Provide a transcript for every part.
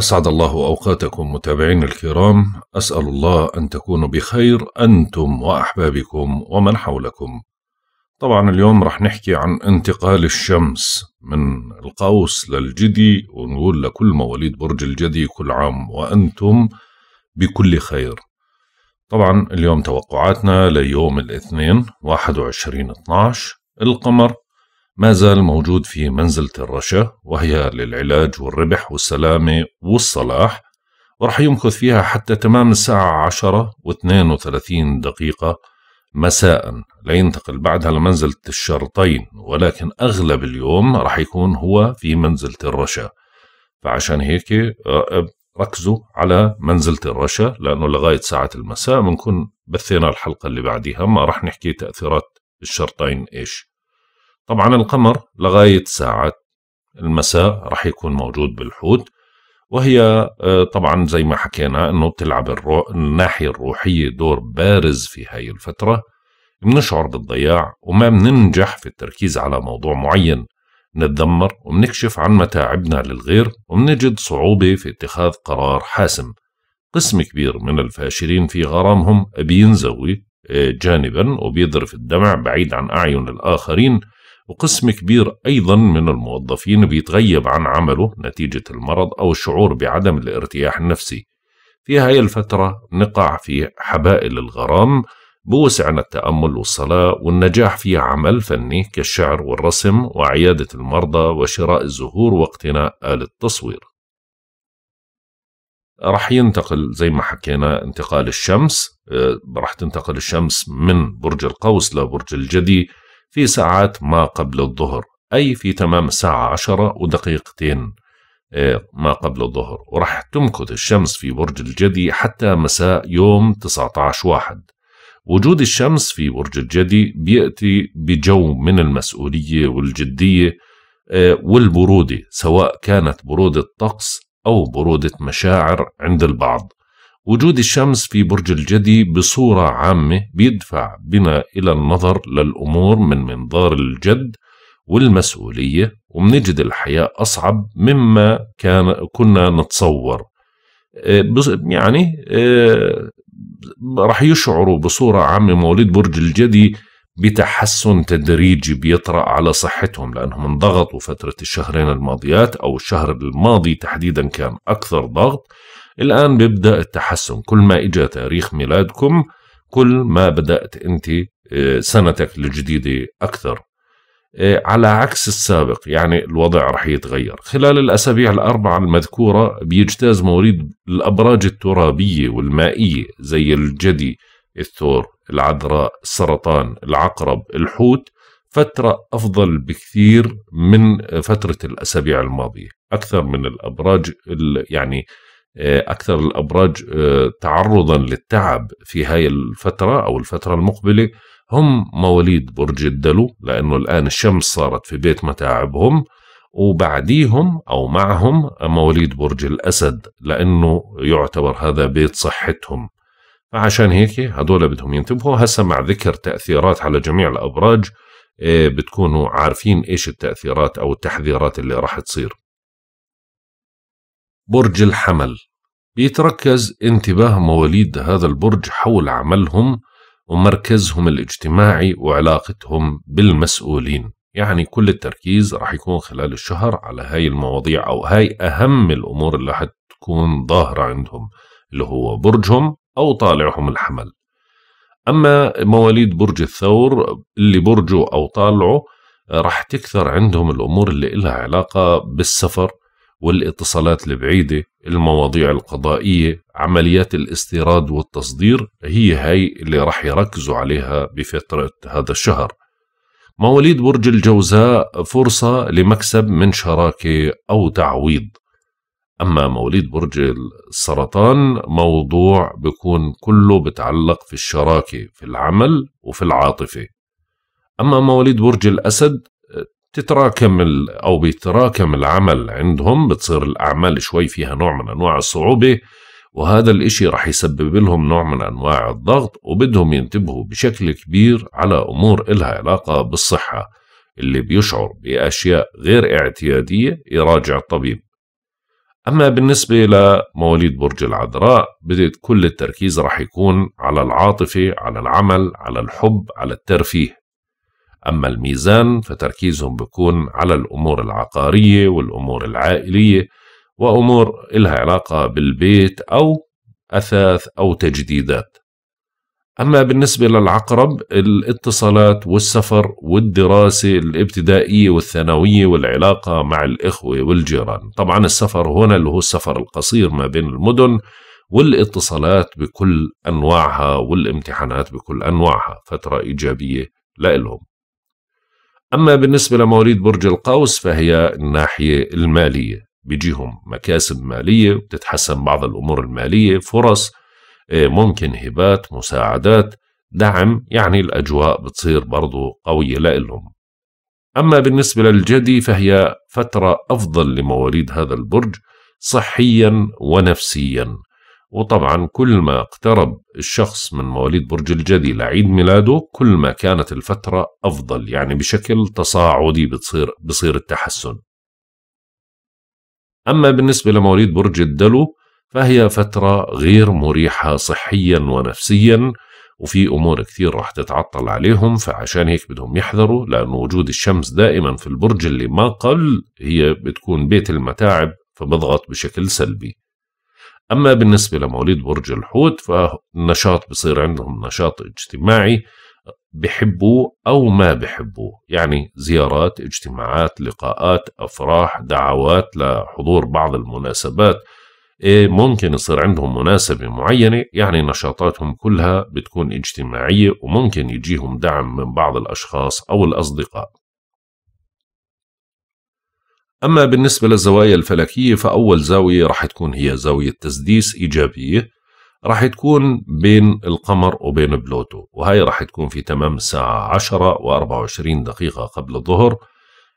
أسعد الله أوقاتكم متابعين الكرام أسأل الله أن تكونوا بخير أنتم وأحبابكم ومن حولكم طبعا اليوم رح نحكي عن انتقال الشمس من القوس للجدي ونقول لكل مواليد برج الجدي كل عام وأنتم بكل خير طبعا اليوم توقعاتنا ليوم الاثنين 21 12 القمر ما زال موجود في منزلة الرشا وهي للعلاج والربح والسلامة والصلاح ورح يمكث فيها حتى تمام الساعة عشرة واثنين وثلاثين دقيقة مساء لينتقل بعدها لمنزلة الشرطين ولكن أغلب اليوم رح يكون هو في منزلة الرشا فعشان هيك آه، ركزوا على منزلة الرشا لأنه لغاية ساعة المساء بنكون بثينا الحلقة اللي بعديها ما رح نحكي تأثيرات الشرطين إيش طبعا القمر لغاية ساعة المساء رح يكون موجود بالحوت وهي آه، طبعا زي ما حكينا انه بتلعب الرو... الناحية الروحية دور بارز في هاي الفترة بنشعر بالضياع وما بننجح في التركيز على موضوع معين نتذمر ومنكشف عن متاعبنا للغير ومنجد صعوبة في اتخاذ قرار حاسم قسم كبير من الفاشلين في غرامهم بينزوي آه، جانبا وبيذرف الدمع بعيد عن أعين الآخرين وقسم كبير أيضا من الموظفين بيتغيب عن عمله نتيجة المرض أو الشعور بعدم الارتياح النفسي في هاي الفترة نقع في حبائل الغرام بوسعنا التأمل والصلاة والنجاح في عمل فني كالشعر والرسم وعيادة المرضى وشراء الزهور واقتناء آلة التصوير رح ينتقل زي ما حكينا انتقال الشمس آه، رح تنتقل الشمس من برج القوس لبرج الجدي في ساعات ما قبل الظهر أي في تمام الساعة عشرة ودقيقتين آه، ما قبل الظهر ورح تمكث الشمس في برج الجدي حتى مساء يوم 19 واحد وجود الشمس في برج الجدي بيأتي بجو من المسؤولية والجدية آه، والبرودة سواء كانت برودة طقس أو برودة مشاعر عند البعض وجود الشمس في برج الجدي بصورة عامة بيدفع بنا إلى النظر للأمور من منظار الجد والمسؤولية وبنجد الحياة أصعب مما كان كنا نتصور آه، يعني آه، رح يشعروا بصورة عامة مواليد برج الجدي بتحسن تدريجي بيطرأ على صحتهم لأنهم انضغطوا فترة الشهرين الماضيات أو الشهر الماضي تحديدا كان أكثر ضغط الآن بيبدأ التحسن كل ما إجا تاريخ ميلادكم كل ما بدأت أنت آه، سنتك الجديدة أكثر آه، على عكس السابق يعني الوضع رح يتغير خلال الأسابيع الأربعة المذكورة بيجتاز موريد الأبراج الترابية والمائية زي الجدي الثور العذراء السرطان العقرب الحوت فترة أفضل بكثير من فترة الأسابيع الماضية أكثر من الأبراج يعني آه، اكثر الابراج آه، تعرضا للتعب في هاي الفتره او الفتره المقبله هم مواليد برج الدلو لانه الان الشمس صارت في بيت متاعبهم وبعديهم او معهم مواليد برج الاسد لانه يعتبر هذا بيت صحتهم فعشان هيك هدول بدهم ينتبهوا هسا مع ذكر تاثيرات على جميع الابراج آه، بتكونوا عارفين ايش التاثيرات او التحذيرات اللي راح تصير برج الحمل بيتركز انتباه مواليد هذا البرج حول عملهم ومركزهم الاجتماعي وعلاقتهم بالمسؤولين يعني كل التركيز راح يكون خلال الشهر على هاي المواضيع أو هاي أهم الأمور اللي حتكون ظاهرة عندهم اللي هو برجهم أو طالعهم الحمل أما مواليد برج الثور اللي برجه أو طالعه راح تكثر عندهم الأمور اللي إلها علاقة بالسفر والاتصالات البعيدة المواضيع القضائية عمليات الاستيراد والتصدير هي هاي اللي رح يركزوا عليها بفترة هذا الشهر مواليد برج الجوزاء فرصة لمكسب من شراكة أو تعويض أما مواليد برج السرطان موضوع بيكون كله بتعلق في الشراكة في العمل وفي العاطفة أما مواليد برج الأسد تتراكم ال... أو بيتراكم العمل عندهم بتصير الأعمال شوي فيها نوع من أنواع الصعوبة وهذا الإشي رح يسبب لهم نوع من أنواع الضغط وبدهم ينتبهوا بشكل كبير على أمور إلها علاقة بالصحة اللي بيشعر بأشياء غير اعتيادية يراجع الطبيب أما بالنسبة لمواليد برج العذراء بدأت كل التركيز رح يكون على العاطفة على العمل على الحب على الترفيه أما الميزان فتركيزهم بيكون على الأمور العقارية والأمور العائلية وأمور إلها علاقة بالبيت أو أثاث أو تجديدات أما بالنسبة للعقرب الاتصالات والسفر والدراسة الابتدائية والثانوية والعلاقة مع الإخوة والجيران طبعا السفر هنا اللي هو السفر القصير ما بين المدن والاتصالات بكل أنواعها والامتحانات بكل أنواعها فترة إيجابية لإلهم أما بالنسبة لمواليد برج القوس فهي الناحية المالية بيجيهم مكاسب مالية وتتحسن بعض الأمور المالية فرص آه، ممكن هبات مساعدات دعم يعني الأجواء بتصير برضو قوية لإلهم أما بالنسبة للجدي فهي فترة أفضل لمواليد هذا البرج صحيا ونفسيا وطبعا كل ما اقترب الشخص من مواليد برج الجدي لعيد ميلاده كل ما كانت الفترة أفضل يعني بشكل تصاعدي بتصير بصير التحسن أما بالنسبة لمواليد برج الدلو فهي فترة غير مريحة صحيا ونفسيا وفي أمور كثير راح تتعطل عليهم فعشان هيك بدهم يحذروا لأن وجود الشمس دائما في البرج اللي ما قل هي بتكون بيت المتاعب فبضغط بشكل سلبي أما بالنسبة لمواليد برج الحوت فالنشاط بصير عندهم نشاط اجتماعي بحبوه أو ما بحبوه يعني زيارات اجتماعات لقاءات أفراح دعوات لحضور بعض المناسبات إيه، ممكن يصير عندهم مناسبة معينة يعني نشاطاتهم كلها بتكون اجتماعية وممكن يجيهم دعم من بعض الأشخاص أو الأصدقاء أما بالنسبة للزوايا الفلكية فأول زاوية راح تكون هي زاوية تسديس إيجابية راح تكون بين القمر وبين بلوتو وهي راح تكون في تمام الساعة 10 و24 دقيقة قبل الظهر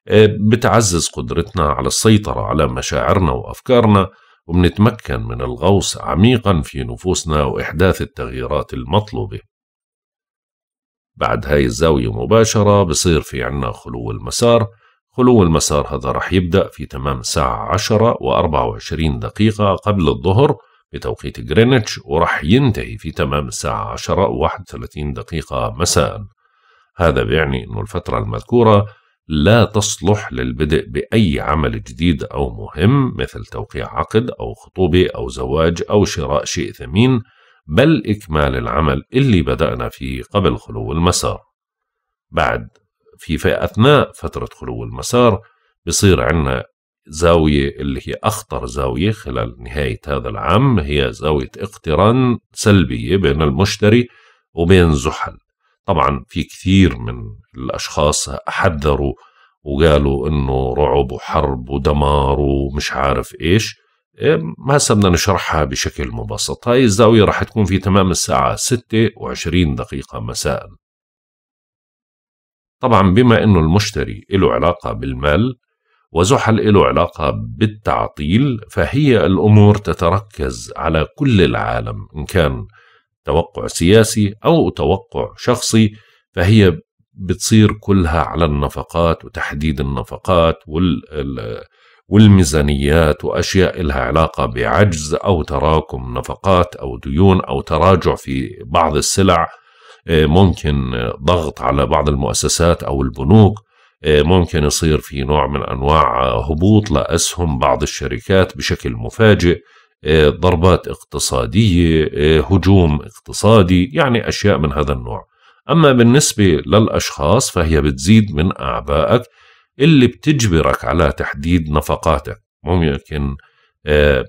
آه، بتعزز قدرتنا على السيطرة على مشاعرنا وأفكارنا وبنتمكن من الغوص عميقا في نفوسنا وإحداث التغييرات المطلوبة بعد هاي الزاوية مباشرة بصير في عنا خلو المسار خلو المسار هذا راح يبدأ في تمام الساعة 10 و24 دقيقة قبل الظهر بتوقيت جرينتش وراح ينتهي في تمام الساعة 10 و31 دقيقة مساء هذا بيعني أن الفترة المذكورة لا تصلح للبدء بأي عمل جديد أو مهم مثل توقيع عقد أو خطوبة أو زواج أو شراء شيء ثمين بل إكمال العمل اللي بدأنا فيه قبل خلو المسار بعد في, في أثناء فترة خلو المسار بصير عندنا زاوية اللي هي أخطر زاوية خلال نهاية هذا العام هي زاوية اقتران سلبية بين المشتري وبين زحل طبعا في كثير من الأشخاص حذروا وقالوا انه رعب وحرب ودمار ومش عارف ايش ما بدنا نشرحها بشكل مبسط هاي الزاوية راح تكون في تمام الساعة 26 دقيقة مساء طبعا بما أنه المشتري له علاقة بالمال وزحل له علاقة بالتعطيل فهي الأمور تتركز على كل العالم إن كان توقع سياسي أو توقع شخصي فهي بتصير كلها على النفقات وتحديد النفقات وال والميزانيات وأشياء لها علاقة بعجز أو تراكم نفقات أو ديون أو تراجع في بعض السلع آه، ممكن آه، ضغط على بعض المؤسسات او البنوك آه، ممكن يصير في نوع من انواع هبوط لاسهم بعض الشركات بشكل مفاجئ ضربات اقتصاديه هجوم اقتصادي يعني اشياء من هذا النوع اما بالنسبه للاشخاص فهي بتزيد من اعبائك اللي بتجبرك على تحديد نفقاتك ممكن آه،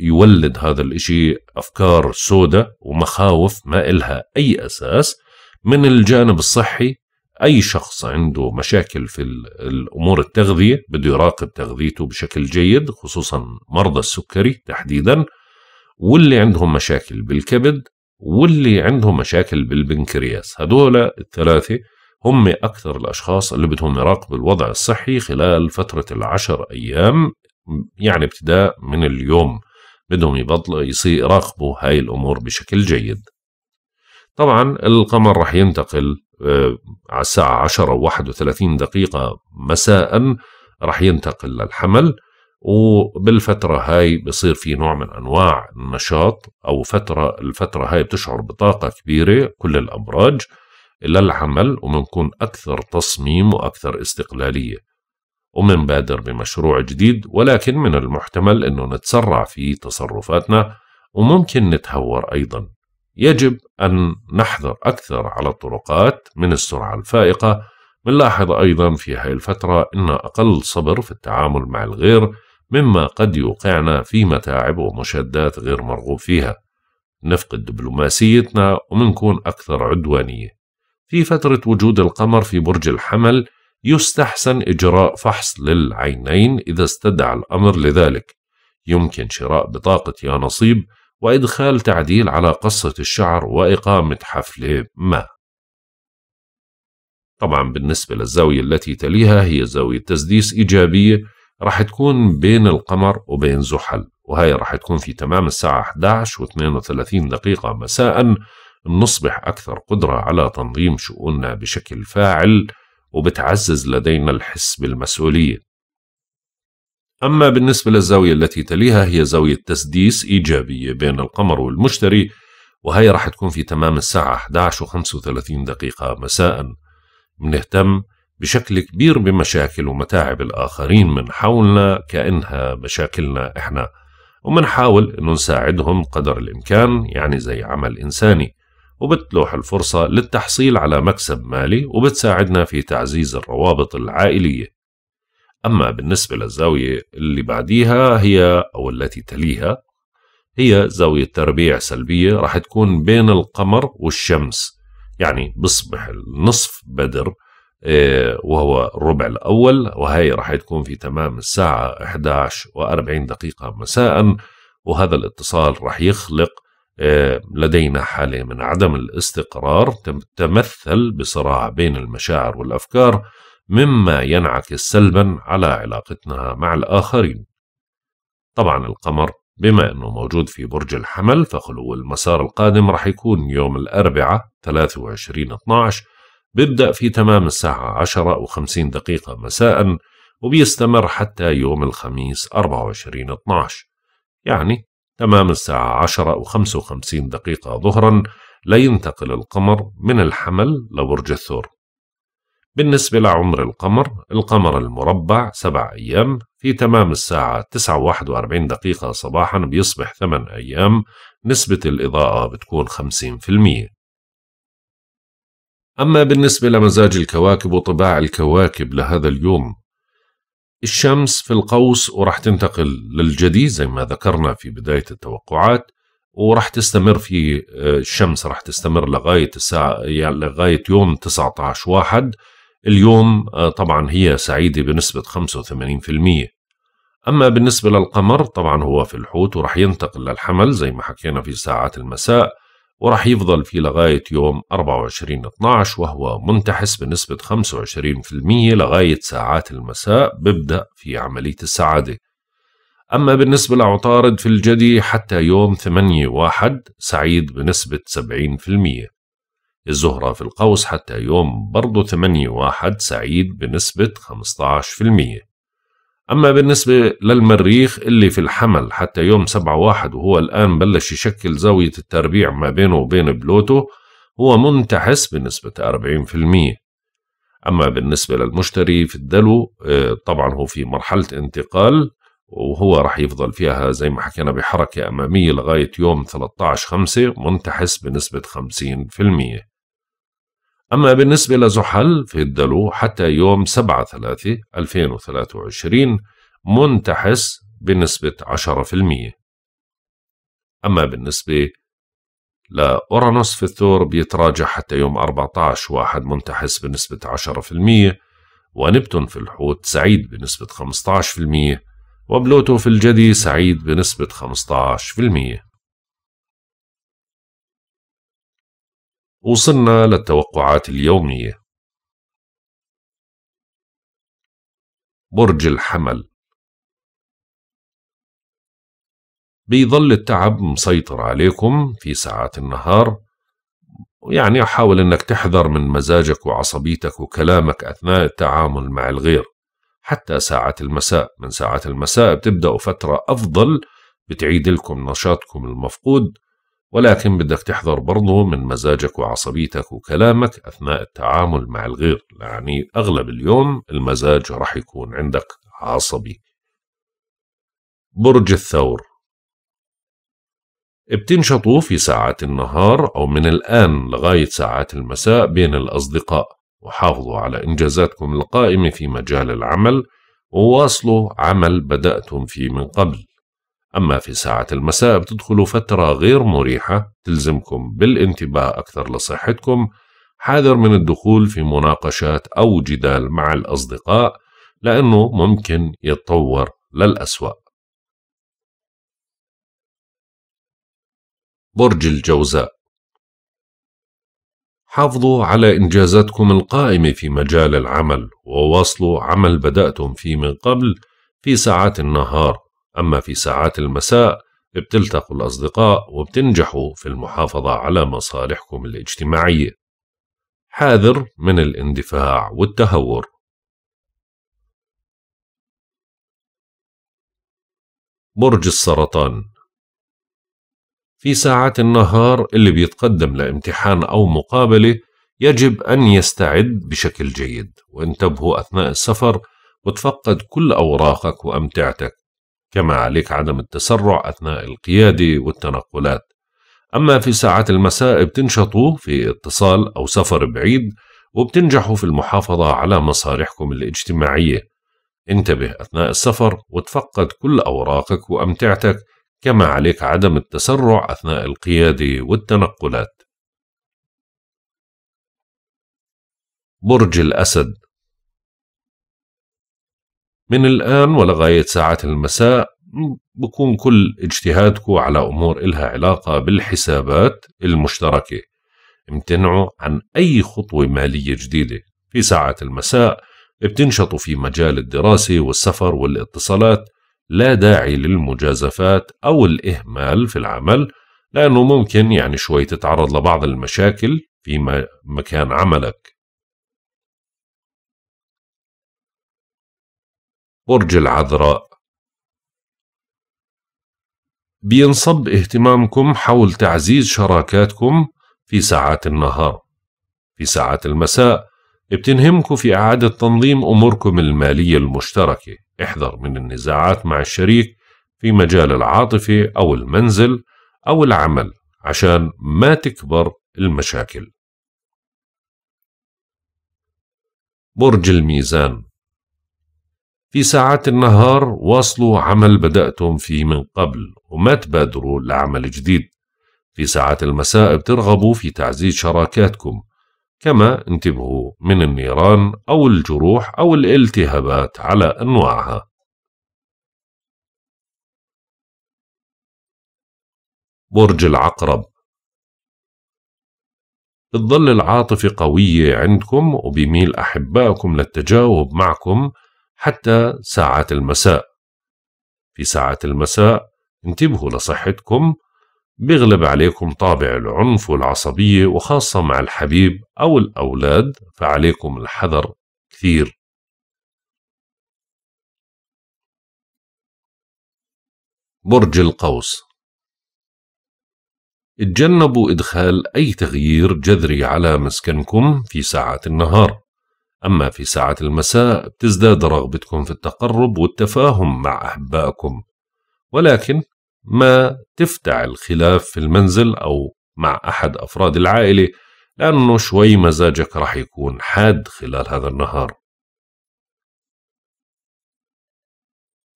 يولد هذا الإشي أفكار سودة ومخاوف ما إلها أي أساس من الجانب الصحي أي شخص عنده مشاكل في الأمور التغذية بده يراقب تغذيته بشكل جيد خصوصا مرضى السكري تحديدا واللي عندهم مشاكل بالكبد واللي عندهم مشاكل بالبنكرياس هدول الثلاثة هم أكثر الأشخاص اللي بدهم يراقبوا الوضع الصحي خلال فترة العشر أيام يعني ابتداء من اليوم بدهم يبطلوا يراقبوا هاي الأمور بشكل جيد طبعا القمر رح ينتقل آه، على الساعة 10 و 31 دقيقة مساء رح ينتقل للحمل وبالفترة هاي بصير في نوع من أنواع النشاط أو فترة الفترة هاي بتشعر بطاقة كبيرة كل الأبراج للعمل وبنكون أكثر تصميم وأكثر استقلالية ومنبادر بمشروع جديد ولكن من المحتمل أنه نتسرع في تصرفاتنا وممكن نتهور أيضا يجب أن نحذر أكثر على الطرقات من السرعة الفائقة منلاحظ أيضا في هاي الفترة أن أقل صبر في التعامل مع الغير مما قد يوقعنا في متاعب ومشادات غير مرغوب فيها نفقد دبلوماسيتنا ومنكون أكثر عدوانية في فترة وجود القمر في برج الحمل يستحسن إجراء فحص للعينين إذا استدعى الأمر لذلك يمكن شراء بطاقة يا نصيب وإدخال تعديل على قصة الشعر وإقامة حفلة ما طبعا بالنسبة للزاوية التي تليها هي زاوية تسديس إيجابية راح تكون بين القمر وبين زحل وهي راح تكون في تمام الساعة 11 و 32 دقيقة مساء نصبح أكثر قدرة على تنظيم شؤوننا بشكل فاعل وبتعزز لدينا الحس بالمسؤولية أما بالنسبة للزاوية التي تليها هي زاوية تسديس إيجابية بين القمر والمشتري وهي راح تكون في تمام الساعة 11 و35 دقيقة مساء بنهتم بشكل كبير بمشاكل ومتاعب الآخرين من حولنا كأنها مشاكلنا إحنا ومنحاول أنه نساعدهم قدر الإمكان يعني زي عمل إنساني وبتلوح الفرصة للتحصيل على مكسب مالي وبتساعدنا في تعزيز الروابط العائلية أما بالنسبة للزاوية اللي بعديها هي أو التي تليها هي زاوية تربيع سلبية راح تكون بين القمر والشمس يعني بصبح النصف بدر آه، وهو الربع الأول وهي راح تكون في تمام الساعة 11 و40 دقيقة مساء وهذا الاتصال راح يخلق آه، لدينا حالة من عدم الاستقرار تمثل بصراع بين المشاعر والأفكار مما ينعكس سلبا على علاقتنا مع الآخرين طبعا القمر بما أنه موجود في برج الحمل فخلو المسار القادم رح يكون يوم الأربعاء 23 12 بيبدأ في تمام الساعة 10 و 50 دقيقة مساء وبيستمر حتى يوم الخميس 24 12 يعني تمام الساعة 10 أو 55 دقيقة ظهرا لا ينتقل القمر من الحمل لبرج الثور بالنسبة لعمر القمر القمر المربع سبع أيام في تمام الساعة 9 و41 دقيقة صباحا بيصبح ثمان أيام نسبة الإضاءة بتكون 50% أما بالنسبة لمزاج الكواكب وطباع الكواكب لهذا اليوم الشمس في القوس وراح تنتقل للجدي زي ما ذكرنا في بداية التوقعات وراح تستمر في آه، الشمس راح تستمر لغاية الساعة يعني لغاية يوم 19 واحد اليوم آه، طبعا هي سعيدة بنسبة 85% أما بالنسبة للقمر طبعا هو في الحوت وراح ينتقل للحمل زي ما حكينا في ساعات المساء وراح يفضل في لغاية يوم 24/12 وهو منتحس بنسبة 25% لغاية ساعات المساء ببدأ في عملية السعادة أما بالنسبة لعطارد في الجدي حتى يوم 8/1 سعيد بنسبة 70% الزهرة في القوس حتى يوم برضو 8/1 سعيد بنسبة 15% أما بالنسبة للمريخ اللي في الحمل حتى يوم سبعة واحد وهو الآن بلش يشكل زاوية التربيع ما بينه وبين بلوتو هو منتحس بنسبة 40% أما بالنسبة للمشتري في الدلو آه، طبعا هو في مرحلة انتقال وهو رح يفضل فيها زي ما حكينا بحركة أمامية لغاية يوم 13 خمسة منتحس بنسبة 50% أما بالنسبة لزحل في الدلو حتى يوم 7 3 2023 منتحس بنسبة 10% أما بالنسبة لأورانوس في الثور بيتراجع حتى يوم 14 واحد منتحس بنسبة 10% ونبتون في الحوت سعيد بنسبة 15% وبلوتو في الجدي سعيد بنسبة 15% وصلنا للتوقعات اليومية برج الحمل بيظل التعب مسيطر عليكم في ساعات النهار يعني حاول أنك تحذر من مزاجك وعصبيتك وكلامك أثناء التعامل مع الغير حتى ساعة المساء من ساعة المساء بتبدأوا فترة أفضل بتعيد لكم نشاطكم المفقود ولكن بدك تحذر برضه من مزاجك وعصبيتك وكلامك أثناء التعامل مع الغير يعني أغلب اليوم المزاج رح يكون عندك عصبي برج الثور بتنشطوا في ساعات النهار أو من الآن لغاية ساعات المساء بين الأصدقاء وحافظوا على إنجازاتكم القائمة في مجال العمل وواصلوا عمل بدأتم فيه من قبل أما في ساعة المساء بتدخلوا فترة غير مريحة تلزمكم بالانتباه أكثر لصحتكم حاذر من الدخول في مناقشات أو جدال مع الأصدقاء لأنه ممكن يتطور للأسوأ برج الجوزاء حافظوا على إنجازاتكم القائمة في مجال العمل وواصلوا عمل بدأتم فيه من قبل في ساعات النهار أما في ساعات المساء بتلتقوا الأصدقاء وبتنجحوا في المحافظة على مصالحكم الاجتماعية حاذر من الاندفاع والتهور برج السرطان في ساعات النهار اللي بيتقدم لامتحان أو مقابلة يجب أن يستعد بشكل جيد وانتبهوا أثناء السفر وتفقد كل أوراقك وأمتعتك كما عليك عدم التسرع أثناء القيادة والتنقلات أما في ساعات المساء بتنشطوا في اتصال أو سفر بعيد وبتنجحوا في المحافظة على مصالحكم الاجتماعية انتبه أثناء السفر وتفقد كل أوراقك وأمتعتك كما عليك عدم التسرع أثناء القيادة والتنقلات برج الأسد من الآن ولغاية ساعات المساء بكون كل اجتهادكو على أمور إلها علاقة بالحسابات المشتركة امتنعوا عن أي خطوة مالية جديدة في ساعات المساء بتنشطوا في مجال الدراسة والسفر والاتصالات لا داعي للمجازفات أو الإهمال في العمل لأنه ممكن يعني شوي تتعرض لبعض المشاكل في مكان عملك برج العذراء بينصب اهتمامكم حول تعزيز شراكاتكم في ساعات النهار في ساعات المساء بتنهمكم في إعادة تنظيم أموركم المالية المشتركة احذر من النزاعات مع الشريك في مجال العاطفة أو المنزل أو العمل عشان ما تكبر المشاكل برج الميزان في ساعات النهار واصلوا عمل بدأتم فيه من قبل وما تبادروا لعمل جديد في ساعات المساء بترغبوا في تعزيز شراكاتكم كما انتبهوا من النيران أو الجروح أو الالتهابات على أنواعها برج العقرب بتظل العاطفة قوية عندكم وبيميل أحبائكم للتجاوب معكم حتى ساعات المساء في ساعات المساء انتبهوا لصحتكم بيغلب عليكم طابع العنف والعصبية وخاصة مع الحبيب أو الأولاد فعليكم الحذر كثير برج القوس اتجنبوا إدخال أي تغيير جذري على مسكنكم في ساعات النهار أما في ساعة المساء بتزداد رغبتكم في التقرب والتفاهم مع أحبائكم ولكن ما تفتعل خلاف في المنزل أو مع أحد أفراد العائلة لأنه شوي مزاجك راح يكون حاد خلال هذا النهار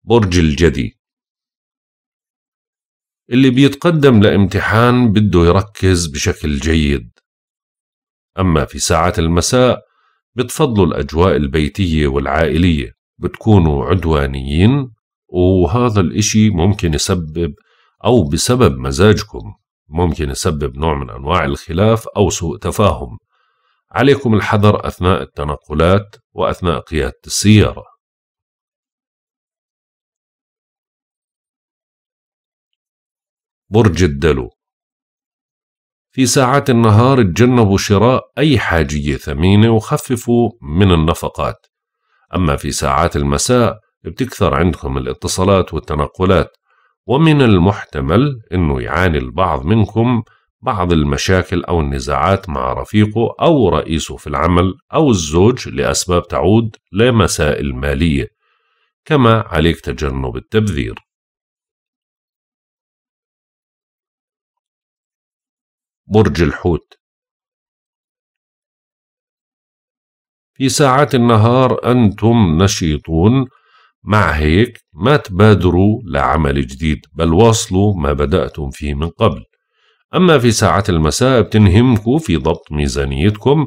برج الجدي اللي بيتقدم لامتحان بده يركز بشكل جيد أما في ساعة المساء بتفضلوا الأجواء البيتية والعائلية بتكونوا عدوانيين وهذا الإشي ممكن يسبب أو بسبب مزاجكم ممكن يسبب نوع من أنواع الخلاف أو سوء تفاهم عليكم الحذر أثناء التنقلات وأثناء قيادة السيارة برج الدلو في ساعات النهار اتجنبوا شراء أي حاجية ثمينة وخففوا من النفقات أما في ساعات المساء بتكثر عندكم الاتصالات والتنقلات ومن المحتمل أنه يعاني البعض منكم بعض المشاكل أو النزاعات مع رفيقه أو رئيسه في العمل أو الزوج لأسباب تعود لمسائل مالية كما عليك تجنب التبذير برج الحوت في ساعات النهار أنتم نشيطون مع هيك ما تبادروا لعمل جديد بل واصلوا ما بدأتم فيه من قبل أما في ساعات المساء بتنهمكوا في ضبط ميزانيتكم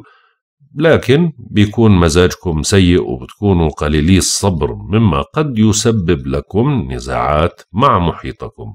لكن بيكون مزاجكم سيء وبتكونوا قليلي الصبر مما قد يسبب لكم نزاعات مع محيطكم